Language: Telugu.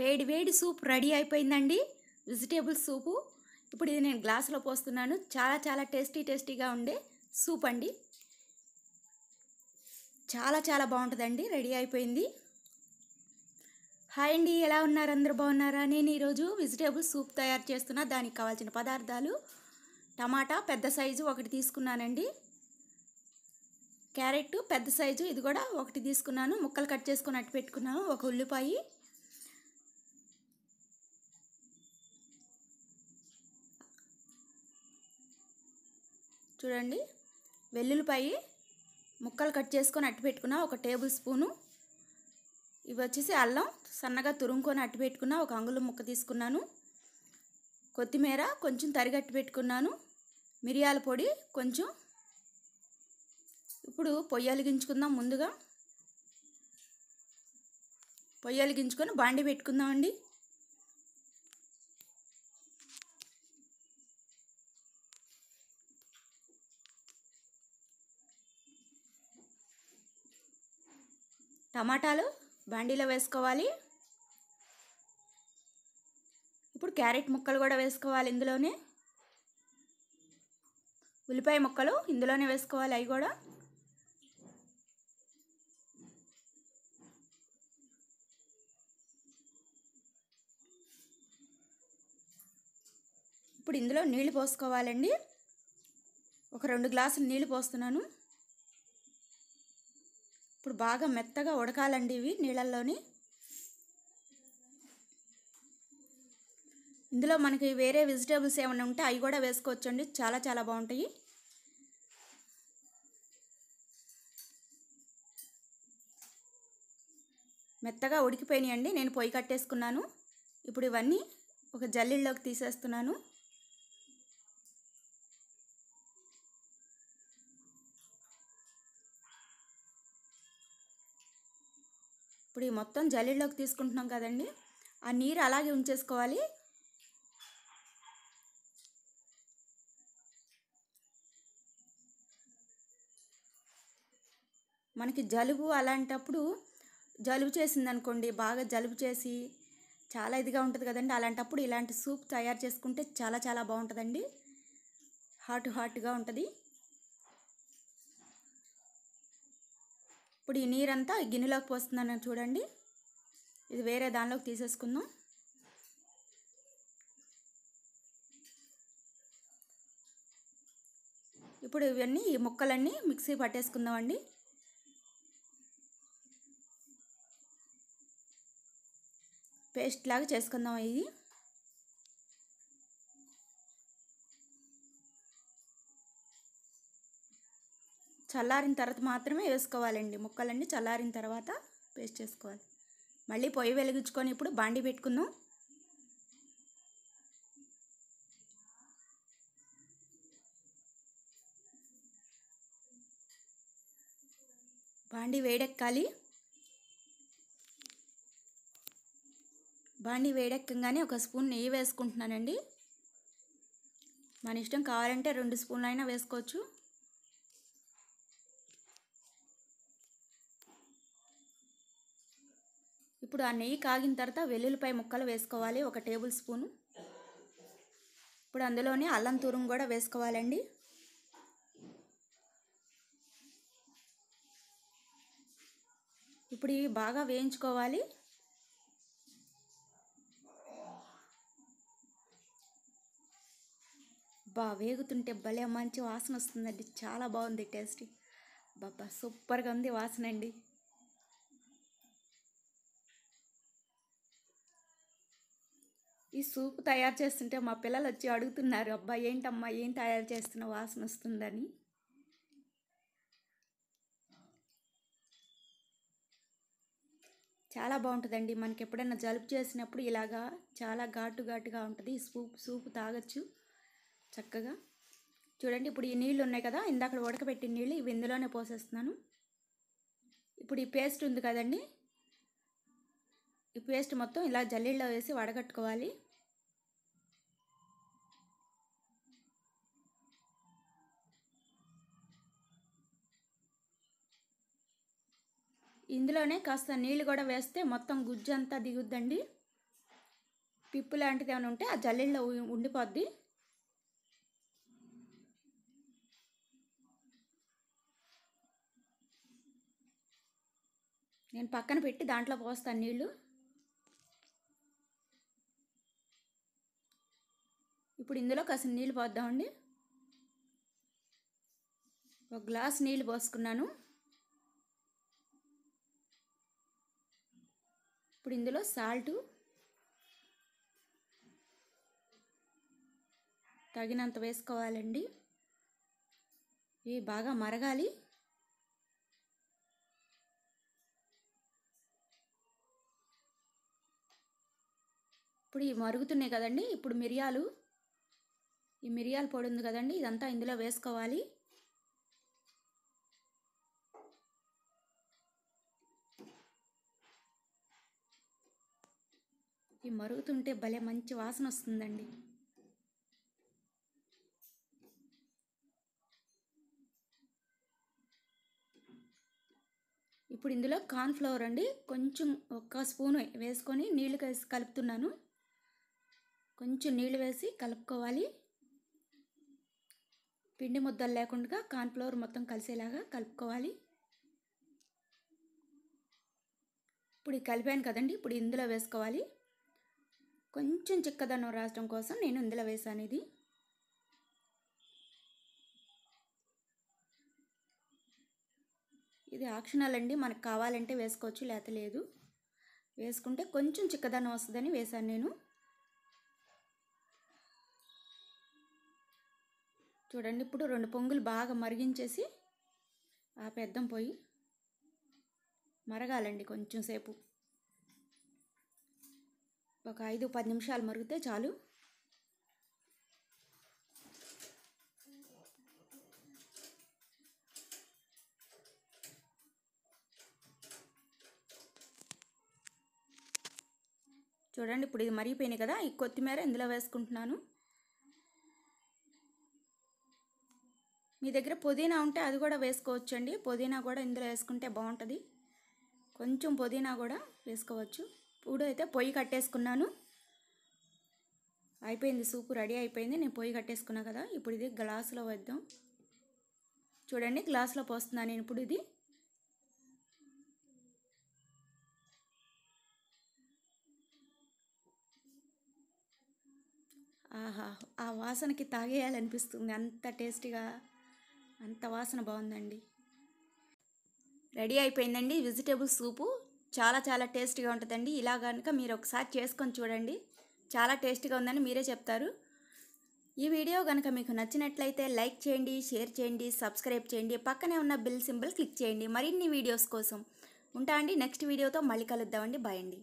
వేడి వేడి సూప్ రెడీ అయిపోయిందండి వెజిటేబుల్ సూపు ఇప్పుడు ఇది నేను గ్లాసులో పోస్తున్నాను చాలా చాలా టేస్టీ టేస్టీగా ఉండే సూప్ అండి చాలా చాలా బాగుంటుందండి రెడీ అయిపోయింది హాయ్ అండి ఎలా ఉన్నారు అందరు బాగున్నారా నేను ఈరోజు వెజిటేబుల్ సూప్ తయారు చేస్తున్నా దానికి కావాల్సిన పదార్థాలు టమాటా పెద్ద సైజు ఒకటి తీసుకున్నానండి క్యారెట్ పెద్ద సైజు ఇది కూడా ఒకటి తీసుకున్నాను ముక్కలు కట్ చేసుకుని అట్టు పెట్టుకున్నాను ఒక ఉల్లిపాయ చూడండి వెల్లుల్లిపాయి ముక్కలు కట్ చేసుకొని అట్టి పెట్టుకున్న ఒక టేబుల్ స్పూను ఇవి వచ్చేసి అల్లం సన్నగా తురుముకొని అట్టి పెట్టుకున్న ఒక అంగుళం ముక్క తీసుకున్నాను కొత్తిమీర కొంచెం తరిగట్టి పెట్టుకున్నాను మిరియాల పొడి కొంచెం ఇప్పుడు పొయ్యి అలిగించుకుందాం ముందుగా పొయ్యి అలిగించుకొని బాండి పెట్టుకుందామండి టమాటాలు బండిలో వేసుకోవాలి ఇప్పుడు క్యారెట్ ముక్కలు కూడా వేసుకోవాలి ఇందులోనే ఉల్లిపాయ ముక్కలు ఇందులోనే వేసుకోవాలి అవి కూడా ఇప్పుడు ఇందులో నీళ్ళు పోసుకోవాలండి ఒక రెండు గ్లాసులు నీళ్ళు పోస్తున్నాను బాగా మెత్తగా ఉడకాలండి ఇవి నీళ్ళల్లోని ఇందులో మనకి వేరే వెజిటేబుల్స్ ఏమైనా ఉంటే అవి కూడా వేసుకోవచ్చండి చాలా చాలా బాగుంటాయి మెత్తగా ఉడికిపోయినాయండి నేను పొయ్యి కట్టేసుకున్నాను ఇప్పుడు ఇవన్నీ ఒక జల్లిల్లోకి తీసేస్తున్నాను ఇప్పుడు ఈ మొత్తం జల్లీలోకి తీసుకుంటున్నాం కదండి ఆ నీరు అలాగే ఉంచేసుకోవాలి మనకి జలుబు అలాంటప్పుడు జలుబు చేసిందనుకోండి బాగా జలుబు చేసి చాలా ఇదిగా ఉంటుంది కదండి అలాంటప్పుడు ఇలాంటి సూప్ తయారు చేసుకుంటే చాలా చాలా బాగుంటుందండి హాట్ హాట్గా ఉంటుంది ఇప్పుడు ఈ నీరంతా గిన్నెలోకి పోస్తుందని చూడండి ఇది వేరే దానిలోకి తీసేసుకుందాం ఇప్పుడు ఇవన్నీ ఈ ముక్కలన్నీ మిక్సీ పట్టేసుకుందామండి పేస్ట్ లాగా చేసుకుందాం ఇది చల్లారిన తర్వాత మాత్రమే వేసుకోవాలండి ముక్కలన్నీ చల్లారిన తర్వాత పేస్ట్ చేసుకోవాలి మళ్ళీ పొయ్యి వెలిగించుకొని ఇప్పుడు బాండి పెట్టుకుందాం బాండి వేడెక్కాలి బాండి వేడెక్కగానే ఒక స్పూన్ నెయ్యి వేసుకుంటున్నానండి మన ఇష్టం కావాలంటే రెండు స్పూన్లు అయినా వేసుకోవచ్చు ఇప్పుడు ఆ నెయ్యి కాగిన తర్వాత వెల్లుల్లిపాయ ముక్కలు వేసుకోవాలి ఒక టేబుల్ స్పూను ఇప్పుడు అందులోనే అల్లం తురుము కూడా వేసుకోవాలండి ఇప్పుడు ఇవి బాగా వేయించుకోవాలి బా వేగుతుంటే భలే మంచి వాసన వస్తుందండి చాలా బాగుంది టేస్ట్ బాబా సూపర్గా ఉంది వాసన అండి ఈ సూప్ తయారు చేస్తుంటే మా పిల్లలు వచ్చి అడుగుతున్నారు అబ్బా ఏంటమ్మా ఏం తయారు చేస్తున్న వాసన వస్తుందని చాలా బాగుంటుందండి మనకి ఎప్పుడైనా జలుబు చేసినప్పుడు ఇలాగా చాలా ఘాటు ఘాటుగా ఉంటుంది సూప్ సూప్ తాగొచ్చు చక్కగా చూడండి ఇప్పుడు ఈ నీళ్ళు ఉన్నాయి కదా ఇందాక ఉడకబెట్టిన నీళ్ళు ఇవి ఇందులోనే పోసేస్తున్నాను ఇప్పుడు ఈ పేస్ట్ ఉంది కదండి ఈ పేస్ట్ మొత్తం ఇలా జల్లీల్లో వేసి వడగట్టుకోవాలి ఇందులోనే కాస్త నీళ్ళు కూడా వేస్తే మొత్తం గుజ్జు అంతా దిగుద్దండి పిప్పు లాంటిది ఏమైనా ఉంటే ఆ జల్లీల్లో ఉండిపోద్ది నేను పక్కన పెట్టి దాంట్లో పోస్తాను నీళ్ళు ఇప్పుడు ఇందులో కాసిన నీళ్ళు పోద్దామండి ఒక గ్లాస్ నీళ్ళు పోసుకున్నాను ఇప్పుడు ఇందులో సాల్టు తగినంత వేసుకోవాలండి ఇవి బాగా మరగాలి ఇప్పుడు ఇవి మరుగుతున్నాయి కదండి ఇప్పుడు మిరియాలు ఈ మిరియాల పొడి ఉంది కదండి ఇదంతా ఇందులో వేసుకోవాలి ఈ మరుగుతుంటే భలే మంచి వాసన వస్తుందండి ఇప్పుడు ఇందులో కార్న్ఫ్లవర్ అండి కొంచెం ఒక్క స్పూన్ వేసుకొని నీళ్ళు కలిసి కలుపుతున్నాను కొంచెం నీళ్ళు వేసి కలుపుకోవాలి పిండి ముద్దలు లేకుండా కార్న్ఫ్లవర్ మొత్తం కలిసేలాగా కలుపుకోవాలి ఇప్పుడు కలిపాను కదండి ఇప్పుడు ఇందులో వేసుకోవాలి కొంచెం చిక్కదనం రాసడం కోసం నేను ఇందులో వేసాను ఇది ఇది ఆప్షనల్ అండి మనకు కావాలంటే వేసుకోవచ్చు లేత లేదు వేసుకుంటే కొంచెం చిక్కదనం వస్తుందని వేశాను నేను చూడండి ఇప్పుడు రెండు పొంగులు బాగా మరిగించేసి ఆ పెద్దం పోయి మరగాలండి కొంచెం సేపు ఒక ఐదు పది నిమిషాలు మరిగితే చాలు చూడండి ఇప్పుడు ఇది మరిగిపోయినాయి కదా ఈ కొత్తిమీర ఇందులో వేసుకుంటున్నాను మీ దగ్గర పుదీనా ఉంటే అది కూడా వేసుకోవచ్చు అండి పుదీనా కూడా ఇందులో వేసుకుంటే బాగుంటుంది కొంచెం పుదీనా కూడా వేసుకోవచ్చు ఇప్పుడు అయితే పొయ్యి కట్టేసుకున్నాను అయిపోయింది సూపు రెడీ అయిపోయింది నేను పొయ్యి కట్టేసుకున్నా కదా ఇప్పుడు ఇది గ్లాసులో వద్దాం చూడండి గ్లాసులో పోస్తున్నాను నేను ఇప్పుడు ఇది ఆహా ఆ వాసనకి తాగేయాలనిపిస్తుంది అంత టేస్టీగా అంత వాసన బాగుందండి రెడీ అయిపోయిందండి వెజిటేబుల్ సూపు చాలా చాలా టేస్ట్గా ఉంటుందండి ఇలా కనుక మీరు ఒకసారి చేసుకొని చూడండి చాలా టేస్ట్గా ఉందని మీరే చెప్తారు ఈ వీడియో కనుక మీకు నచ్చినట్లయితే లైక్ చేయండి షేర్ చేయండి సబ్స్క్రైబ్ చేయండి పక్కనే ఉన్న బిల్ సింబల్ క్లిక్ చేయండి మరిన్ని వీడియోస్ కోసం ఉంటా అండి నెక్స్ట్ వీడియోతో మళ్ళీ కలుద్దామండి బాయండి